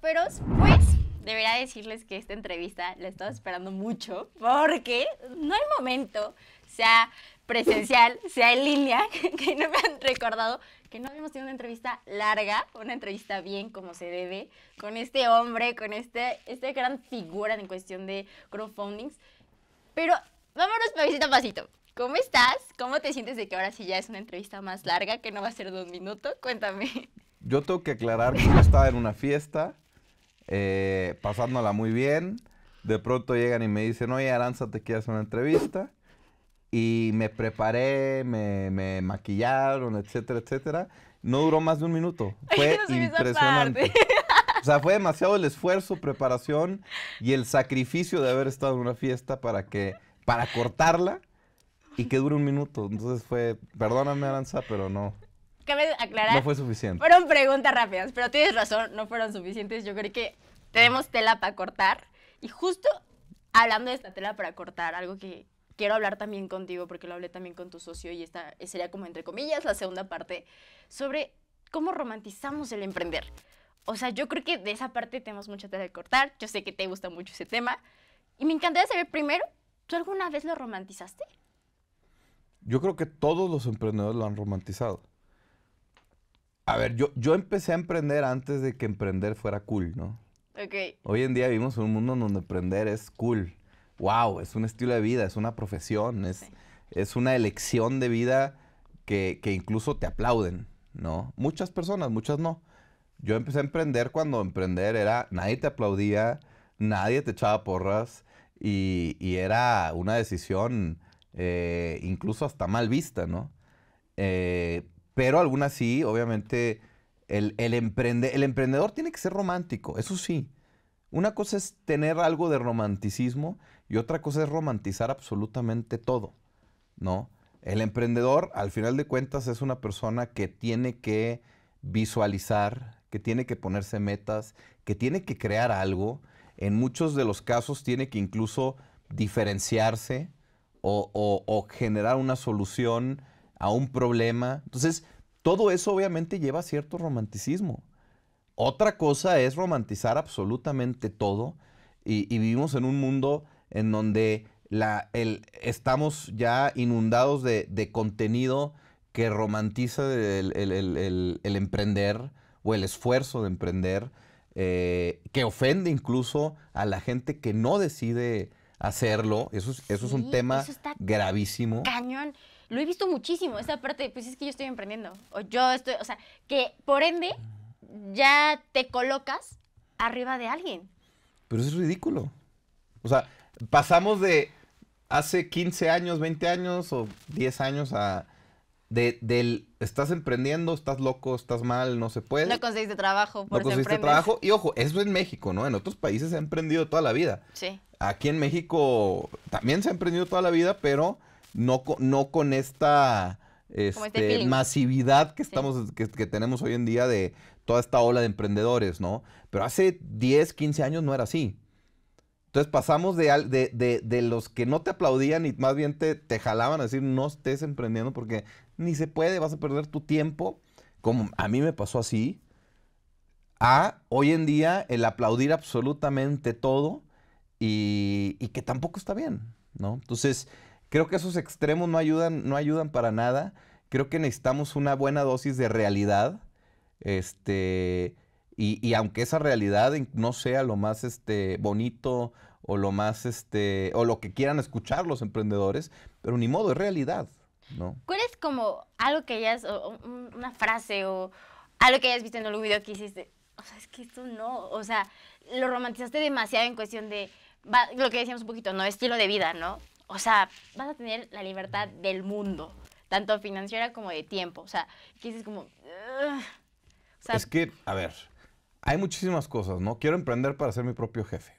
Pero, pues debería decirles que esta entrevista la estaba esperando mucho porque no hay momento, sea presencial, sea en línea, que no me han recordado que no habíamos tenido una entrevista larga, una entrevista bien como se debe, con este hombre, con este, este gran figura en cuestión de crowdfundings. Pero vámonos pasito a pasito. ¿Cómo estás? ¿Cómo te sientes de que ahora sí ya es una entrevista más larga, que no va a ser de un minuto? Cuéntame yo tengo que aclarar que yo estaba en una fiesta, eh, pasándola muy bien. De pronto llegan y me dicen, oye, Aranza, te quieres una entrevista. Y me preparé, me, maquillaron, etcétera, etcétera. No duró más de un minuto. Fue impresionante. O sea, fue demasiado el esfuerzo, preparación y el sacrificio de haber estado en una fiesta para que, para cortarla y que dure un minuto. Entonces fue, perdóname Aranza, pero no cabe aclarar. No fue suficiente. Fueron preguntas rápidas, pero tienes razón, no fueron suficientes. Yo creo que tenemos tela para cortar. Y justo hablando de esta tela para cortar, algo que quiero hablar también contigo, porque lo hablé también con tu socio, y esta sería como entre comillas la segunda parte, sobre cómo romantizamos el emprender. O sea, yo creo que de esa parte tenemos mucha tela de cortar. Yo sé que te gusta mucho ese tema. Y me encantaría saber primero, ¿tú alguna vez lo romantizaste? Yo creo que todos los emprendedores lo han romantizado. A ver, yo, yo empecé a emprender antes de que emprender fuera cool, ¿no? Ok. Hoy en día vivimos en un mundo donde emprender es cool. Wow, es un estilo de vida, es una profesión, es, es una elección de vida que, incluso te aplauden, ¿no? Muchas personas, muchas no. Yo empecé a emprender cuando emprender era, nadie te aplaudía, nadie te echaba porras y, y era una decisión eh, incluso hasta mal vista, ¿no? Eh, pero alguna sí, obviamente, el, el emprendedor tiene que ser romántico, eso sí. Una cosa es tener algo de romanticismo y otra cosa es romantizar absolutamente todo, ¿no? El emprendedor, al final de cuentas, es una persona que tiene que visualizar, que tiene que ponerse metas, que tiene que crear algo. En muchos de los casos tiene que incluso diferenciarse o generar una solución a un problema. Entonces, todo eso obviamente lleva a cierto romanticismo. Otra cosa es romantizar absolutamente todo y, vivimos en un mundo en donde la, estamos ya inundados de, contenido que romantiza el, emprender o el esfuerzo de emprender, eh, que ofende incluso a la gente que no decide hacerlo. Eso es, eso es un tema gravísimo. Cañón lo he visto muchísimo, esa parte, pues es que yo estoy emprendiendo, o yo estoy, o sea, que por ende ya te colocas arriba de alguien. Pero eso es ridículo. O sea, pasamos de hace 15 años, 20 años o 10 años a... del estás emprendiendo, estás loco, estás mal, no se puede. No conseguiste trabajo, por No conseguiste trabajo. Y ojo, eso en México, ¿no? En otros países se ha emprendido toda la vida. Sí. Aquí en México también se ha emprendido toda la vida, pero no, con esta este este, masividad que, estamos, que, tenemos hoy en día de toda esta ola de emprendedores, ¿no? Pero hace 10, 15 años no era así. Entonces pasamos de, de, de, los que no te aplaudían y más bien te, te jalaban a decir no estés emprendiendo porque ni se puede, vas a perder tu tiempo, como a mí me pasó así, a hoy en día el aplaudir absolutamente todo y, y que tampoco está bien, ¿no? Entonces, Creo que esos extremos no ayudan, no ayudan para nada. Creo que necesitamos una buena dosis de realidad. Este. Y, aunque esa realidad no sea lo más este, bonito o lo más este o lo que quieran escuchar los emprendedores, pero ni modo, es realidad, ¿no? ¿Cuál es como algo que hayas una frase o algo que hayas visto en algún video que hiciste? O sea, es que esto no, o sea, lo romantizaste demasiado en cuestión de lo que decíamos un poquito, no estilo de vida, ¿no? o sea, vas a tener la libertad del mundo, tanto financiera como de tiempo. O sea, que como... es que, a ver, hay muchísimas cosas, ¿no? Quiero emprender para ser mi propio jefe.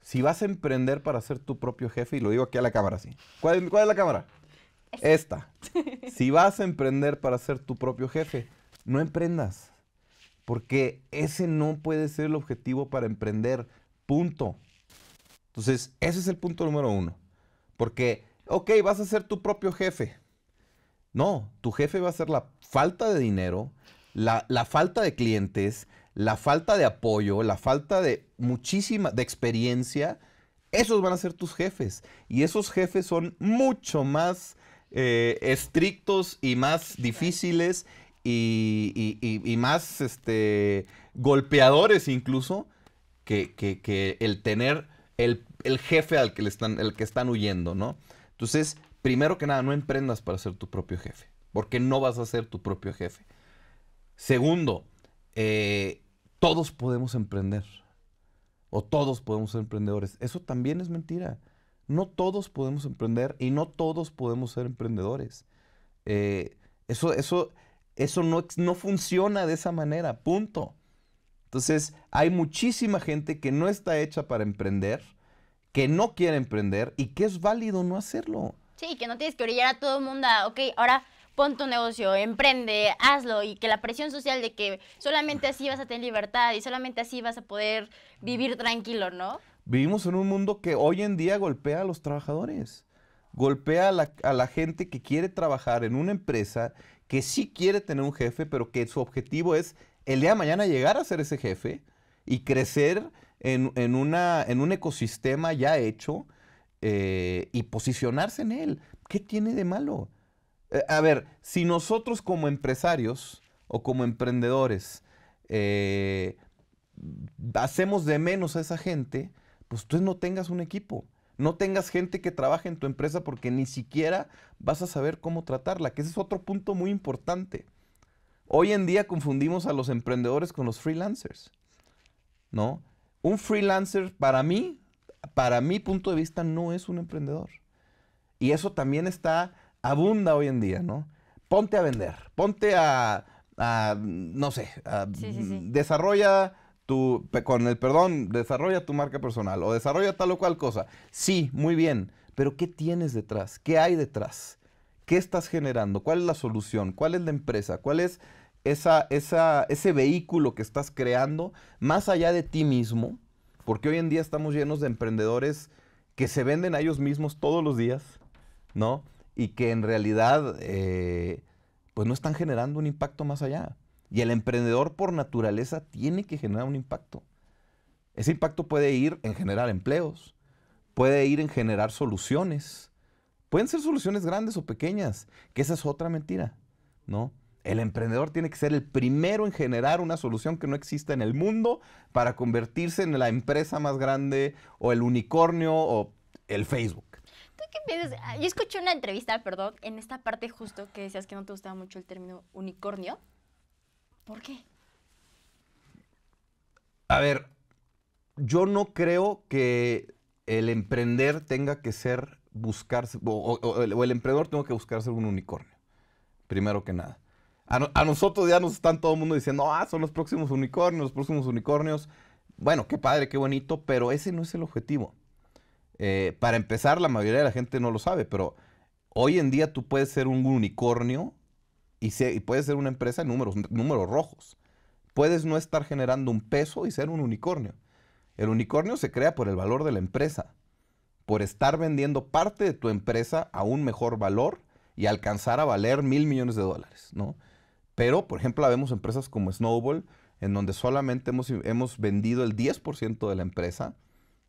Si vas a emprender para ser tu propio jefe, y lo digo aquí a la cámara, sí. ¿Cuál, es la cámara? Este. Esta. si vas a emprender para ser tu propio jefe, no emprendas. Porque ese no puede ser el objetivo para emprender. Punto. Entonces, ese es el punto número uno. Porque, ok, vas a ser tu propio jefe. No, tu jefe va a ser la falta de dinero, la, falta de clientes, la falta de apoyo, la falta de muchísima, de experiencia. Esos van a ser tus jefes. Y esos jefes son mucho más eh, estrictos y más difíciles y, más este, golpeadores incluso que el tener el, jefe al que están, el que están huyendo, ¿no? Entonces, primero que nada, no emprendas para ser tu propio jefe, porque no vas a ser tu propio jefe. Segundo, eh, todos podemos emprender, o todos podemos ser emprendedores. Eso también es mentira. No todos podemos emprender y no todos podemos ser emprendedores. Eh, eso, eso, eso no, no funciona de esa manera, punto. Entonces, hay muchísima gente que no está hecha para emprender, que no quiere emprender y que es válido no hacerlo. Sí, que no tienes que orillar a todo el mundo a, ok, ahora pon tu negocio, emprende, hazlo y que la presión social de que solamente así vas a tener libertad y solamente así vas a poder vivir tranquilo, ¿no? Vivimos en un mundo que hoy en día golpea a los trabajadores, golpea a la, a la gente que quiere trabajar en una empresa, que sí quiere tener un jefe, pero que su objetivo es el día de mañana llegar a ser ese jefe y crecer en, una, en un ecosistema ya hecho eh, y posicionarse en él. ¿Qué tiene de malo? Eh, a ver, si nosotros como empresarios o como emprendedores eh, hacemos de menos a esa gente, pues tú no tengas un equipo. No tengas gente que trabaje en tu empresa porque ni siquiera vas a saber cómo tratarla, que ese es otro punto muy importante. Hoy en día confundimos a los emprendedores con los freelancers, ¿no? Un freelancer para mí, para mi punto de vista, no es un emprendedor. Y eso también está abunda hoy en día, ¿no? Ponte a vender, ponte a, no sé, desarrolla tu, con el perdón, desarrolla tu marca personal o desarrolla tal o cual cosa. Sí, muy bien, pero ¿qué tienes detrás? ¿Qué hay detrás? ¿Qué estás generando? ¿Cuál es la solución? ¿Cuál es la empresa? ¿Cuál es esa, ese vehículo que estás creando más allá de ti mismo? Porque hoy en día estamos llenos de emprendedores que se venden a ellos mismos todos los días, ¿no? Y que en realidad, eh, pues no están generando un impacto más allá. Y el emprendedor por naturaleza tiene que generar un impacto. Ese impacto puede ir en generar empleos, puede ir en generar soluciones, Pueden ser soluciones grandes o pequeñas, que esa es otra mentira, ¿no? El emprendedor tiene que ser el primero en generar una solución que no exista en el mundo para convertirse en la empresa más grande o el unicornio o el Facebook. ¿Tú qué piensas? Ah, yo escuché una entrevista, perdón, en esta parte justo que decías que no te gustaba mucho el término unicornio. ¿Por qué? A ver, yo no creo que el emprender tenga que ser buscarse, o, el emprendedor tengo que buscarse un unicornio, primero que nada. A, nosotros ya nos están todo el mundo diciendo, ah, son los próximos unicornios, los próximos unicornios. Bueno, qué padre, qué bonito, pero ese no es el objetivo. Eh, para empezar, la mayoría de la gente no lo sabe, pero hoy en día tú puedes ser un unicornio y, se, puedes ser una empresa en números, números rojos. Puedes no estar generando un peso y ser un unicornio. El unicornio se crea por el valor de la empresa por estar vendiendo parte de tu empresa a un mejor valor y alcanzar a valer mil millones de dólares, ¿no? Pero, por ejemplo, vemos empresas como Snowball, en donde solamente hemos, hemos vendido el 10% de la empresa,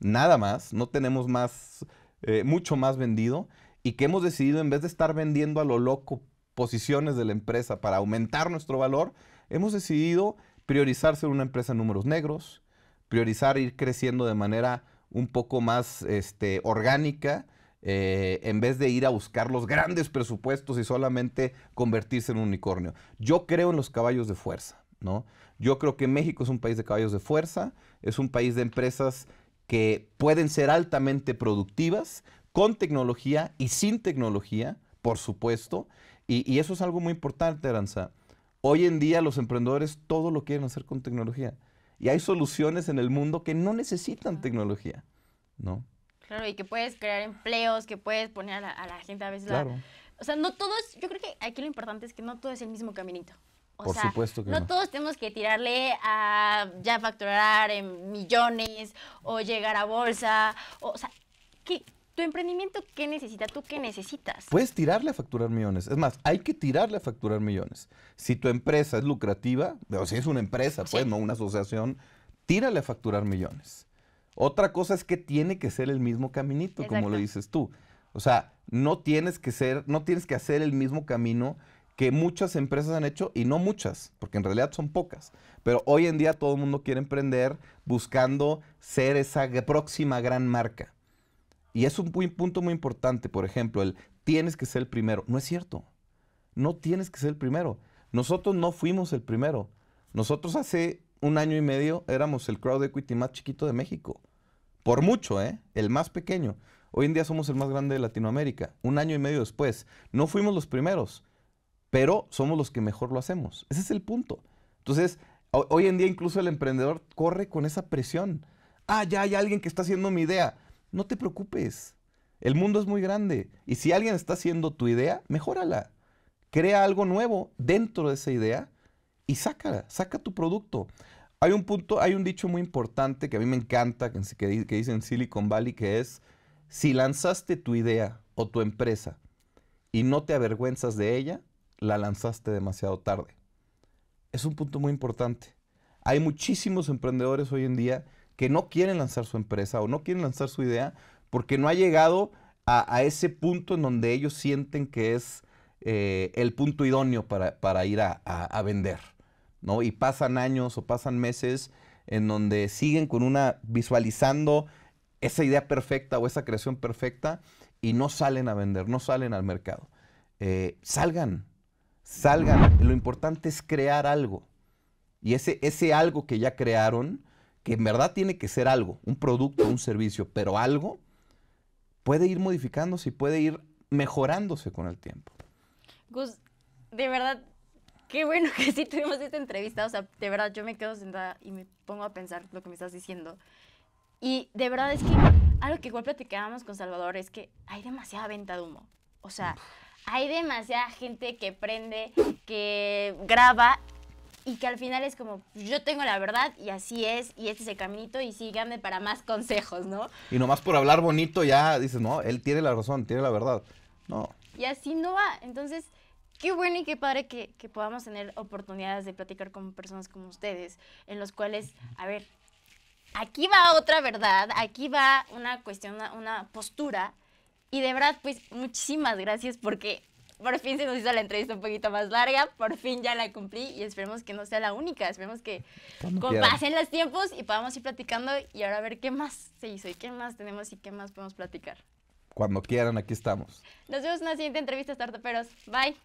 nada más, no tenemos más, eh, mucho más vendido, y que hemos decidido, en vez de estar vendiendo a lo loco posiciones de la empresa para aumentar nuestro valor, hemos decidido priorizar ser una empresa en números negros, priorizar ir creciendo de manera un poco más este, orgánica, eh, en vez de ir a buscar los grandes presupuestos y solamente convertirse en un unicornio. Yo creo en los caballos de fuerza, ¿no? Yo creo que México es un país de caballos de fuerza, es un país de empresas que pueden ser altamente productivas con tecnología y sin tecnología, por supuesto, y, y eso es algo muy importante, Aranza. Hoy en día los emprendedores todo lo quieren hacer con tecnología. Y hay soluciones en el mundo que no necesitan tecnología, ¿no? Claro, y que puedes crear empleos, que puedes poner a la, gente a veces... Claro. o sea, no todos, yo creo que aquí lo importante es que no todo es el mismo caminito. O Por sea, supuesto que no, no, todos tenemos que tirarle a ya facturar en millones o llegar a bolsa. O, sea, ¿qué...? ¿Tu emprendimiento qué necesita? ¿Tú qué necesitas? Puedes tirarle a facturar millones. Es más, hay que tirarle a facturar millones. Si tu empresa es lucrativa, o si es una empresa, pues no una asociación, tírale a facturar millones. Otra cosa es que tiene que ser el mismo caminito, como lo dices tú. O sea, no tienes que ser, no tienes que hacer el mismo camino que muchas empresas han hecho y no muchas, porque en realidad son pocas. Pero hoy en día todo el mundo quiere emprender buscando ser esa próxima gran marca. Y es un punto muy importante, por ejemplo, el tienes que ser el primero. No es cierto. No tienes que ser el primero. Nosotros no fuimos el primero. Nosotros hace un año y medio éramos el crowd equity más chiquito de México. Por mucho, ¿eh? El más pequeño. Hoy en día somos el más grande de Latinoamérica. Un año y medio después. No fuimos los primeros, pero somos los que mejor lo hacemos. Ese es el punto. Entonces, hoy en día incluso el emprendedor corre con esa presión. Ah, ya hay alguien que está haciendo mi idea no te preocupes. El mundo es muy grande. Y si alguien está haciendo tu idea, mejórala. Crea algo nuevo dentro de esa idea y sácala, saca tu producto. Hay un punto, hay un dicho muy importante que a mí me encanta, que, que, dice en Silicon Valley, que es, si lanzaste tu idea o tu empresa y no te avergüenzas de ella, la lanzaste demasiado tarde. Es un punto muy importante. Hay muchísimos emprendedores hoy en día que no quieren lanzar su empresa o no quieren lanzar su idea porque no ha llegado a, ese punto en donde ellos sienten que es eh, el punto idóneo para, ir a, vender. ¿no? Y pasan años o pasan meses en donde siguen con una visualizando esa idea perfecta o esa creación perfecta y no salen a vender, no salen al mercado. Eh, salgan, salgan. Lo importante es crear algo. Y ese, ese algo que ya crearon, que en verdad tiene que ser algo, un producto, un servicio, pero algo puede ir modificándose y puede ir mejorándose con el tiempo. Gus, de verdad, qué bueno que sí tuvimos esta entrevista. O sea, de verdad, yo me quedo sentada y me pongo a pensar lo que me estás diciendo. Y de verdad es que algo que igual platicábamos con Salvador es que hay demasiada venta de humo. O sea, hay demasiada gente que prende, que graba y que al final es como, pues, yo tengo la verdad y así es, y este es el caminito y síganme para más consejos, ¿no? Y nomás por hablar bonito ya dices, no, él tiene la razón, tiene la verdad. No. Y así no va. Entonces, qué bueno y qué padre que, que podamos tener oportunidades de platicar con personas como ustedes, en los cuales, a ver, aquí va otra verdad, aquí va una cuestión, una, una postura. Y de verdad, pues muchísimas gracias porque por fin se nos hizo la entrevista un poquito más larga, por fin ya la cumplí y esperemos que no sea la única, esperemos que pasen los tiempos y podamos ir platicando y ahora a ver qué más se hizo y qué más tenemos y qué más podemos platicar. Cuando quieran, aquí estamos. Nos vemos en la siguiente entrevista, Startuperos. Bye.